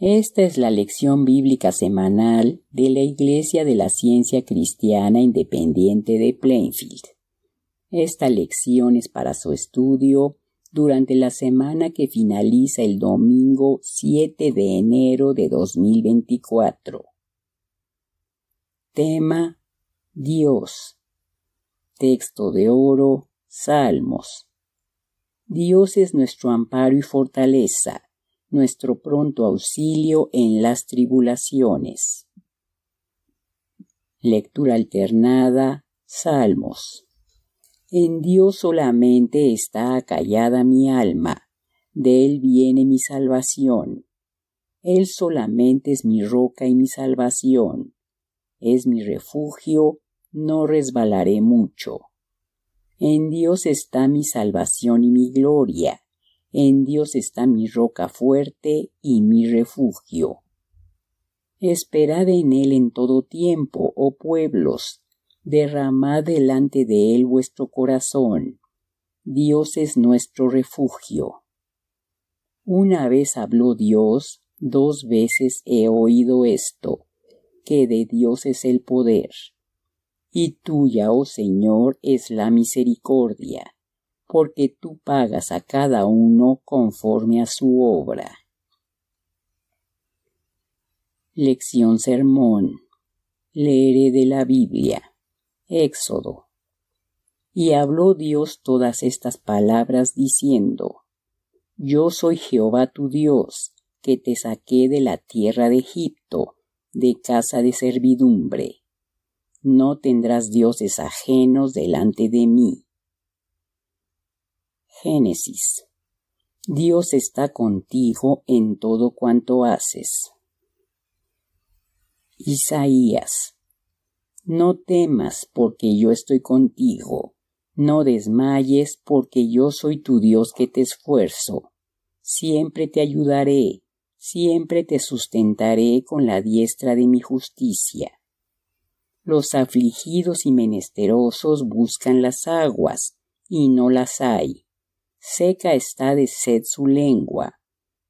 Esta es la lección bíblica semanal de la Iglesia de la Ciencia Cristiana Independiente de Plainfield. Esta lección es para su estudio durante la semana que finaliza el domingo 7 de enero de 2024. Tema Dios. Texto de oro Salmos. Dios es nuestro amparo y fortaleza nuestro pronto auxilio en las tribulaciones. Lectura alternada, Salmos. En Dios solamente está acallada mi alma, de Él viene mi salvación. Él solamente es mi roca y mi salvación, es mi refugio, no resbalaré mucho. En Dios está mi salvación y mi gloria, en Dios está mi roca fuerte y mi refugio. Esperad en Él en todo tiempo, oh pueblos, derramad delante de Él vuestro corazón. Dios es nuestro refugio. Una vez habló Dios, dos veces he oído esto, que de Dios es el poder. Y tuya, oh Señor, es la misericordia porque tú pagas a cada uno conforme a su obra. Lección Sermón. Leeré de la Biblia. Éxodo. Y habló Dios todas estas palabras diciendo, Yo soy Jehová tu Dios, que te saqué de la tierra de Egipto, de casa de servidumbre. No tendrás dioses ajenos delante de mí. Génesis. Dios está contigo en todo cuanto haces. Isaías. No temas porque yo estoy contigo. No desmayes porque yo soy tu Dios que te esfuerzo. Siempre te ayudaré, siempre te sustentaré con la diestra de mi justicia. Los afligidos y menesterosos buscan las aguas, y no las hay seca está de sed su lengua.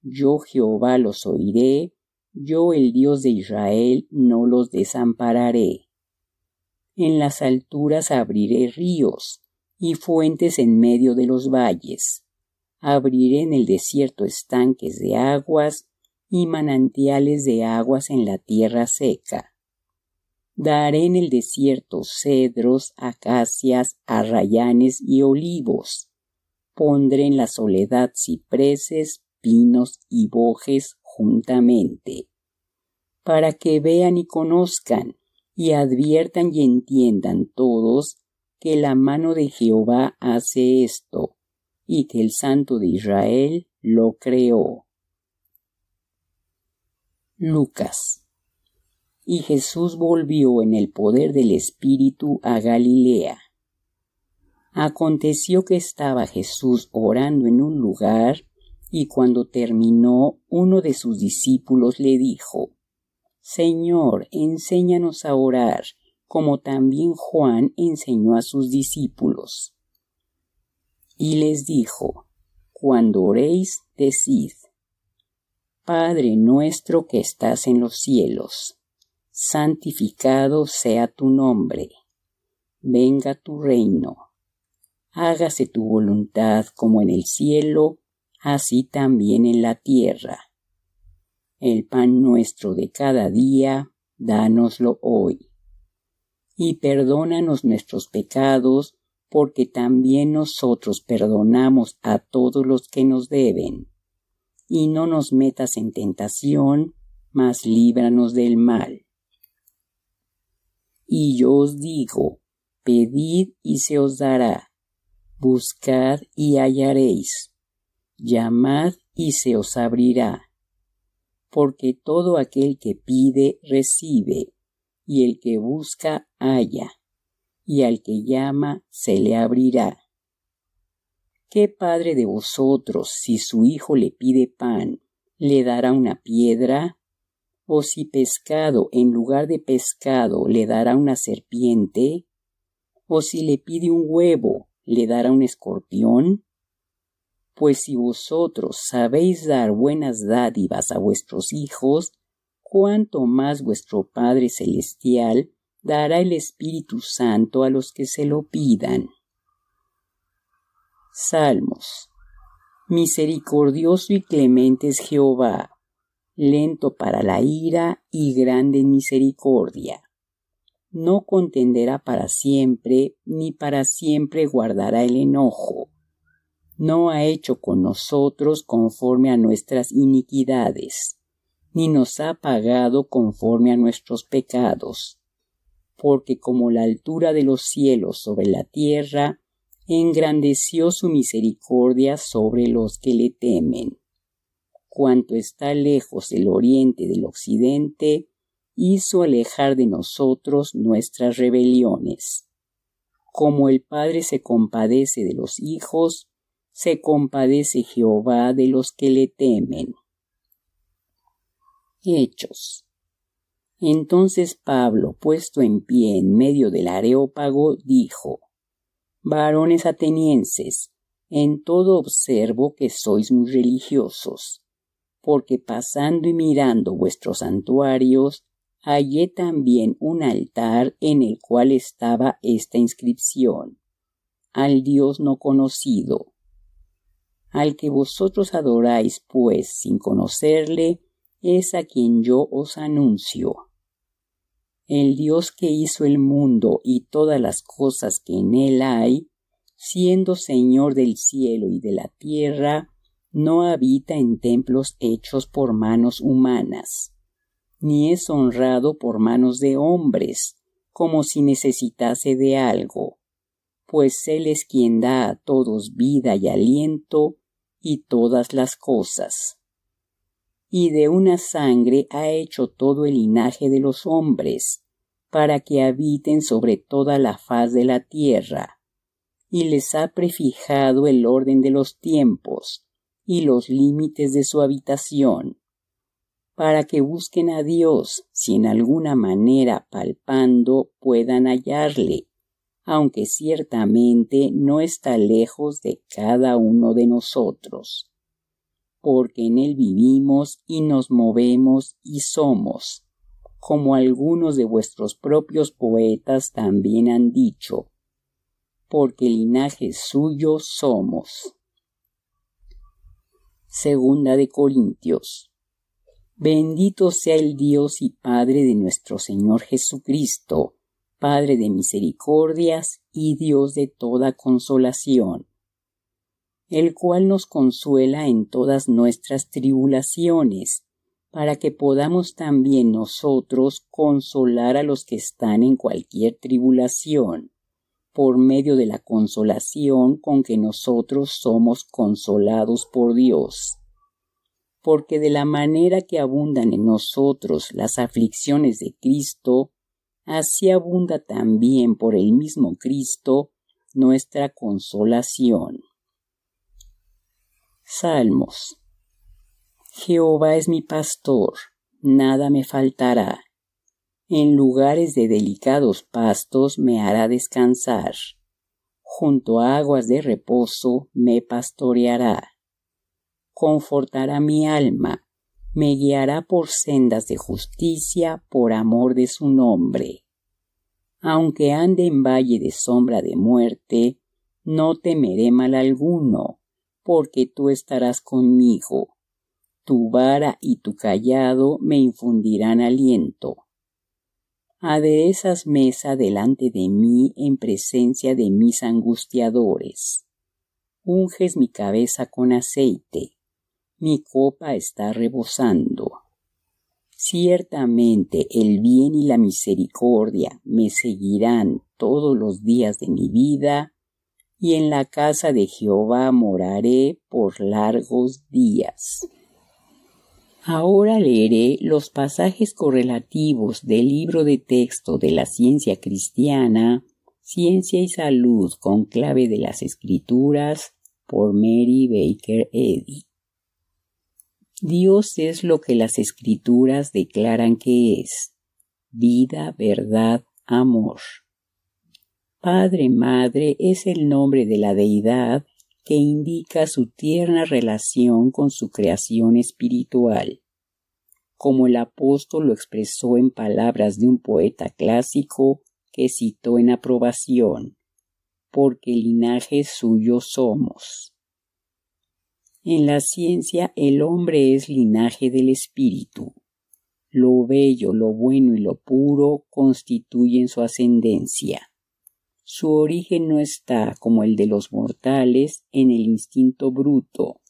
Yo Jehová los oiré, yo el Dios de Israel no los desampararé. En las alturas abriré ríos y fuentes en medio de los valles. Abriré en el desierto estanques de aguas y manantiales de aguas en la tierra seca. Daré en el desierto cedros, acacias, arrayanes y olivos pondré en la soledad cipreses, pinos y bojes juntamente, para que vean y conozcan, y adviertan y entiendan todos que la mano de Jehová hace esto, y que el Santo de Israel lo creó. Lucas. Y Jesús volvió en el poder del Espíritu a Galilea, Aconteció que estaba Jesús orando en un lugar, y cuando terminó, uno de sus discípulos le dijo Señor, enséñanos a orar, como también Juan enseñó a sus discípulos. Y les dijo Cuando oréis, decid Padre nuestro que estás en los cielos, santificado sea tu nombre, venga tu reino hágase tu voluntad como en el cielo, así también en la tierra. El pan nuestro de cada día, dánoslo hoy. Y perdónanos nuestros pecados, porque también nosotros perdonamos a todos los que nos deben. Y no nos metas en tentación, mas líbranos del mal. Y yo os digo, pedid y se os dará buscad y hallaréis, llamad y se os abrirá, porque todo aquel que pide recibe, y el que busca halla, y al que llama se le abrirá. ¿Qué padre de vosotros, si su hijo le pide pan, le dará una piedra? ¿O si pescado en lugar de pescado le dará una serpiente? ¿O si le pide un huevo, le dará un escorpión? Pues si vosotros sabéis dar buenas dádivas a vuestros hijos, cuánto más vuestro Padre Celestial dará el Espíritu Santo a los que se lo pidan. Salmos. Misericordioso y clemente es Jehová, lento para la ira y grande en misericordia no contenderá para siempre, ni para siempre guardará el enojo. No ha hecho con nosotros conforme a nuestras iniquidades, ni nos ha pagado conforme a nuestros pecados. Porque como la altura de los cielos sobre la tierra, engrandeció su misericordia sobre los que le temen. Cuanto está lejos el oriente del occidente, hizo alejar de nosotros nuestras rebeliones. Como el Padre se compadece de los hijos, se compadece Jehová de los que le temen. Hechos. Entonces Pablo, puesto en pie en medio del areópago, dijo Varones atenienses, en todo observo que sois muy religiosos, porque pasando y mirando vuestros santuarios, hallé también un altar en el cual estaba esta inscripción al Dios no conocido, al que vosotros adoráis, pues, sin conocerle, es a quien yo os anuncio. El Dios que hizo el mundo y todas las cosas que en él hay, siendo Señor del cielo y de la tierra, no habita en templos hechos por manos humanas ni es honrado por manos de hombres, como si necesitase de algo, pues Él es quien da a todos vida y aliento y todas las cosas. Y de una sangre ha hecho todo el linaje de los hombres, para que habiten sobre toda la faz de la tierra, y les ha prefijado el orden de los tiempos y los límites de su habitación, para que busquen a Dios, si en alguna manera palpando puedan hallarle, aunque ciertamente no está lejos de cada uno de nosotros, porque en Él vivimos y nos movemos y somos, como algunos de vuestros propios poetas también han dicho, porque linaje suyo somos. Segunda de Corintios Bendito sea el Dios y Padre de nuestro Señor Jesucristo, Padre de misericordias y Dios de toda consolación, el cual nos consuela en todas nuestras tribulaciones, para que podamos también nosotros consolar a los que están en cualquier tribulación, por medio de la consolación con que nosotros somos consolados por Dios porque de la manera que abundan en nosotros las aflicciones de Cristo, así abunda también por el mismo Cristo nuestra consolación. Salmos. Jehová es mi pastor, nada me faltará. En lugares de delicados pastos me hará descansar. Junto a aguas de reposo me pastoreará confortará mi alma, me guiará por sendas de justicia por amor de su nombre. Aunque ande en valle de sombra de muerte, no temeré mal alguno, porque tú estarás conmigo. Tu vara y tu callado me infundirán aliento. Aderezas mesa delante de mí en presencia de mis angustiadores. Unges mi cabeza con aceite mi copa está rebosando. Ciertamente el bien y la misericordia me seguirán todos los días de mi vida, y en la casa de Jehová moraré por largos días. Ahora leeré los pasajes correlativos del libro de texto de la ciencia cristiana, Ciencia y Salud con clave de las Escrituras, por Mary Baker Eddy. Dios es lo que las escrituras declaran que es, vida, verdad, amor. Padre Madre es el nombre de la deidad que indica su tierna relación con su creación espiritual. Como el apóstol lo expresó en palabras de un poeta clásico que citó en aprobación, porque linaje suyo somos. En la ciencia el hombre es linaje del espíritu. Lo bello, lo bueno y lo puro constituyen su ascendencia. Su origen no está, como el de los mortales, en el instinto bruto,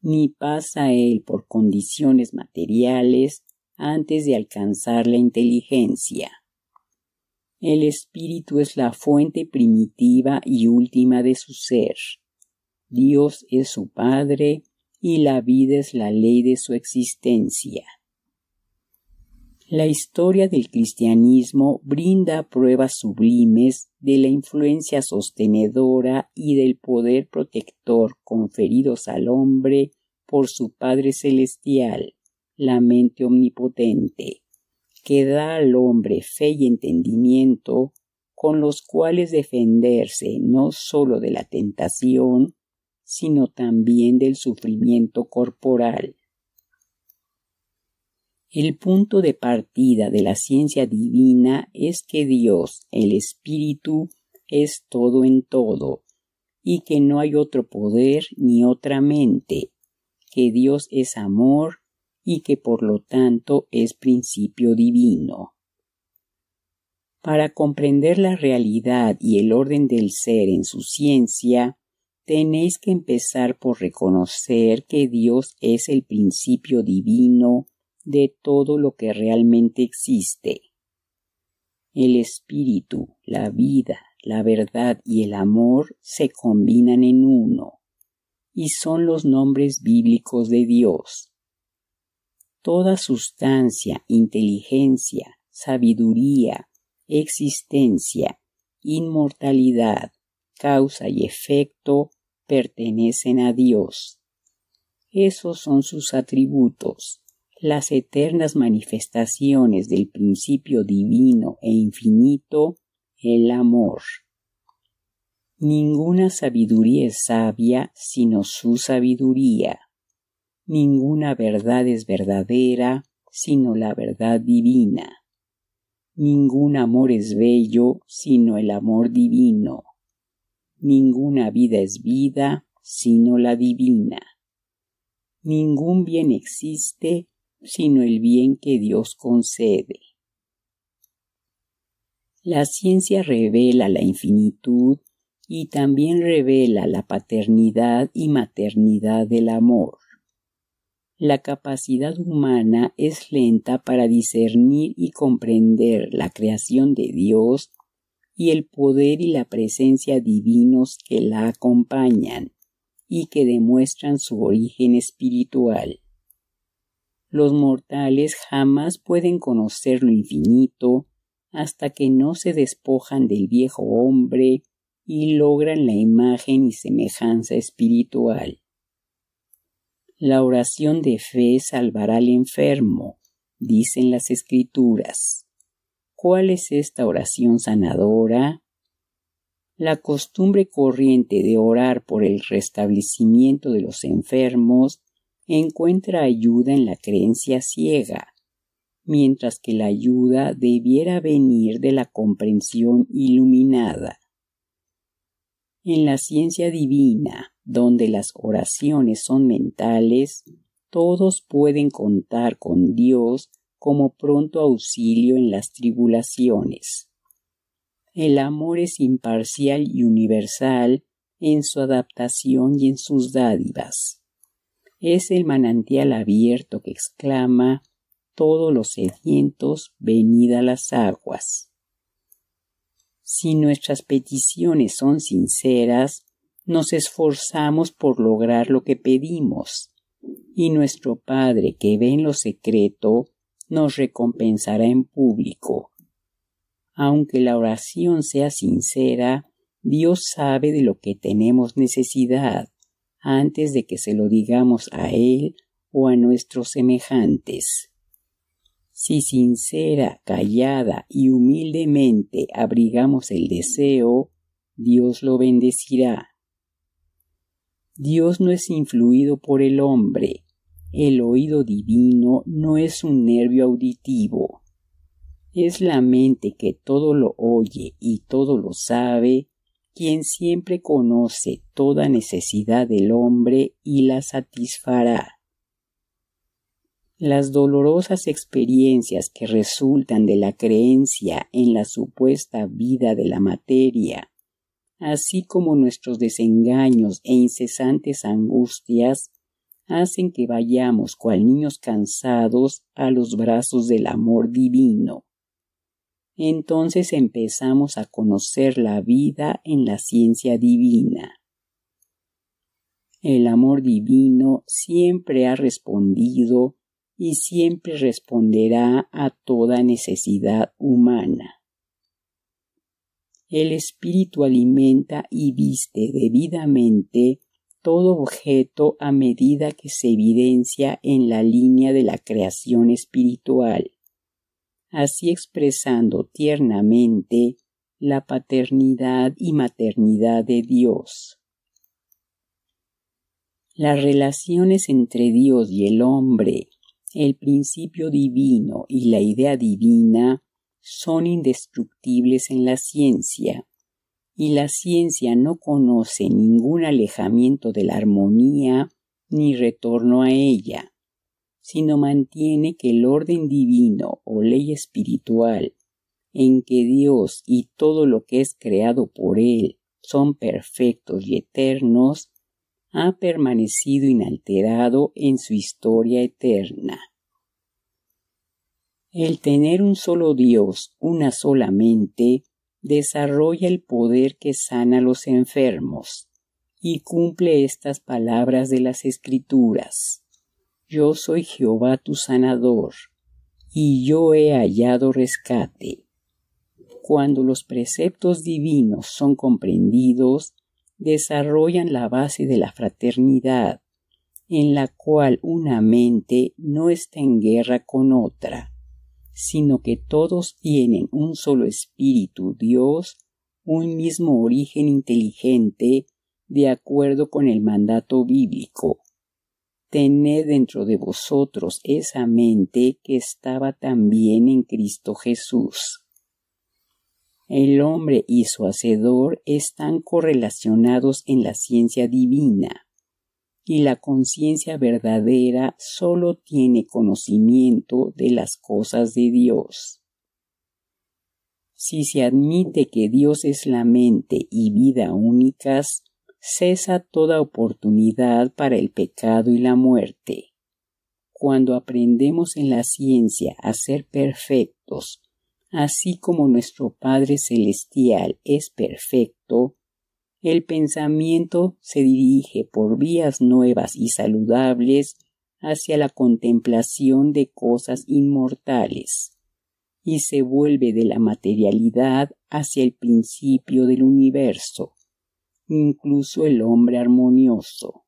ni pasa él por condiciones materiales antes de alcanzar la inteligencia. El espíritu es la fuente primitiva y última de su ser. Dios es su Padre y la vida es la ley de su existencia. La historia del cristianismo brinda pruebas sublimes de la influencia sostenedora y del poder protector conferidos al hombre por su Padre Celestial, la mente omnipotente, que da al hombre fe y entendimiento con los cuales defenderse no sólo de la tentación, sino también del sufrimiento corporal. El punto de partida de la ciencia divina es que Dios, el Espíritu, es todo en todo, y que no hay otro poder ni otra mente, que Dios es amor y que por lo tanto es principio divino. Para comprender la realidad y el orden del ser en su ciencia, tenéis que empezar por reconocer que Dios es el principio divino de todo lo que realmente existe. El espíritu, la vida, la verdad y el amor se combinan en uno, y son los nombres bíblicos de Dios. Toda sustancia, inteligencia, sabiduría, existencia, inmortalidad, causa y efecto pertenecen a Dios. Esos son sus atributos, las eternas manifestaciones del principio divino e infinito, el amor. Ninguna sabiduría es sabia sino su sabiduría. Ninguna verdad es verdadera sino la verdad divina. Ningún amor es bello sino el amor divino. Ninguna vida es vida sino la divina. Ningún bien existe sino el bien que Dios concede. La ciencia revela la infinitud y también revela la paternidad y maternidad del amor. La capacidad humana es lenta para discernir y comprender la creación de Dios y el poder y la presencia divinos que la acompañan y que demuestran su origen espiritual. Los mortales jamás pueden conocer lo infinito hasta que no se despojan del viejo hombre y logran la imagen y semejanza espiritual. La oración de fe salvará al enfermo, dicen las escrituras cuál es esta oración sanadora, la costumbre corriente de orar por el restablecimiento de los enfermos encuentra ayuda en la creencia ciega, mientras que la ayuda debiera venir de la comprensión iluminada. En la ciencia divina, donde las oraciones son mentales, todos pueden contar con Dios como pronto auxilio en las tribulaciones. El amor es imparcial y universal en su adaptación y en sus dádivas. Es el manantial abierto que exclama todos los sedientos, venid a las aguas. Si nuestras peticiones son sinceras, nos esforzamos por lograr lo que pedimos, y nuestro Padre que ve en lo secreto nos recompensará en público. Aunque la oración sea sincera, Dios sabe de lo que tenemos necesidad antes de que se lo digamos a Él o a nuestros semejantes. Si sincera, callada y humildemente abrigamos el deseo, Dios lo bendecirá. Dios no es influido por el hombre, el oído divino no es un nervio auditivo, es la mente que todo lo oye y todo lo sabe, quien siempre conoce toda necesidad del hombre y la satisfará. Las dolorosas experiencias que resultan de la creencia en la supuesta vida de la materia, así como nuestros desengaños e incesantes angustias, hacen que vayamos, cual niños cansados, a los brazos del amor divino. Entonces empezamos a conocer la vida en la ciencia divina. El amor divino siempre ha respondido y siempre responderá a toda necesidad humana. El espíritu alimenta y viste debidamente todo objeto a medida que se evidencia en la línea de la creación espiritual, así expresando tiernamente la paternidad y maternidad de Dios. Las relaciones entre Dios y el hombre, el principio divino y la idea divina son indestructibles en la ciencia y la ciencia no conoce ningún alejamiento de la armonía ni retorno a ella, sino mantiene que el orden divino o ley espiritual en que Dios y todo lo que es creado por Él son perfectos y eternos, ha permanecido inalterado en su historia eterna. El tener un solo Dios, una sola mente, desarrolla el poder que sana a los enfermos y cumple estas palabras de las escrituras. Yo soy Jehová tu sanador, y yo he hallado rescate. Cuando los preceptos divinos son comprendidos, desarrollan la base de la fraternidad, en la cual una mente no está en guerra con otra sino que todos tienen un solo espíritu, Dios, un mismo origen inteligente, de acuerdo con el mandato bíblico. Tened dentro de vosotros esa mente que estaba también en Cristo Jesús. El hombre y su hacedor están correlacionados en la ciencia divina y la conciencia verdadera solo tiene conocimiento de las cosas de Dios. Si se admite que Dios es la mente y vida únicas, cesa toda oportunidad para el pecado y la muerte. Cuando aprendemos en la ciencia a ser perfectos, así como nuestro Padre Celestial es perfecto, el pensamiento se dirige por vías nuevas y saludables hacia la contemplación de cosas inmortales y se vuelve de la materialidad hacia el principio del universo, incluso el hombre armonioso.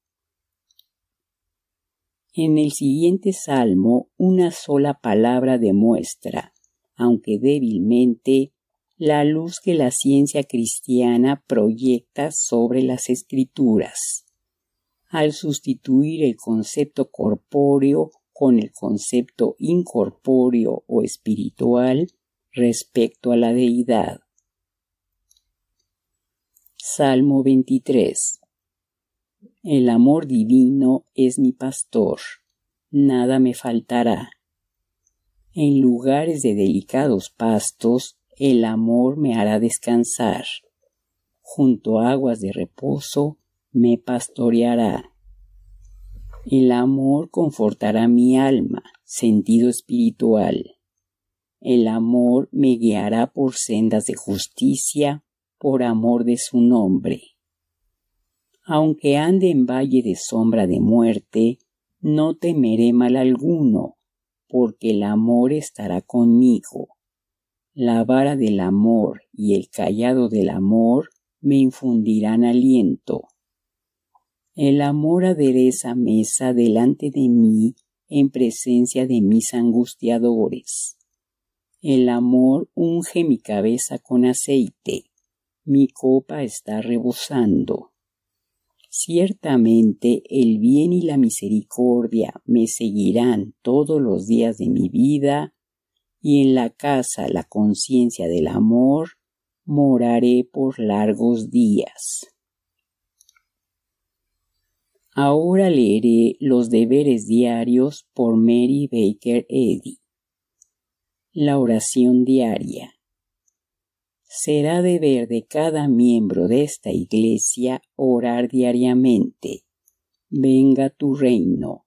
En el siguiente salmo una sola palabra demuestra, aunque débilmente, la luz que la ciencia cristiana proyecta sobre las escrituras. Al sustituir el concepto corpóreo con el concepto incorpóreo o espiritual respecto a la deidad. Salmo 23. El amor divino es mi pastor, nada me faltará. En lugares de delicados pastos el amor me hará descansar. Junto a aguas de reposo me pastoreará. El amor confortará mi alma, sentido espiritual. El amor me guiará por sendas de justicia, por amor de su nombre. Aunque ande en valle de sombra de muerte, no temeré mal alguno, porque el amor estará conmigo la vara del amor y el callado del amor me infundirán aliento. El amor adereza mesa delante de mí en presencia de mis angustiadores. El amor unge mi cabeza con aceite, mi copa está rebosando. Ciertamente el bien y la misericordia me seguirán todos los días de mi vida y en la casa la conciencia del amor moraré por largos días. Ahora leeré los deberes diarios por Mary Baker Eddy. La oración diaria. Será deber de cada miembro de esta Iglesia orar diariamente. Venga tu reino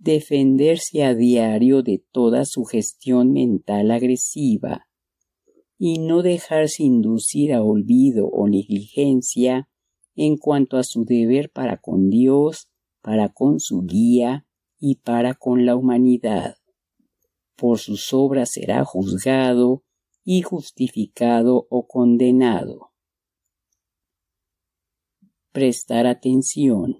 defenderse a diario de toda sugestión mental agresiva y no dejarse inducir a olvido o negligencia en cuanto a su deber para con Dios, para con su guía y para con la humanidad. Por sus obras será juzgado y justificado o condenado. Prestar atención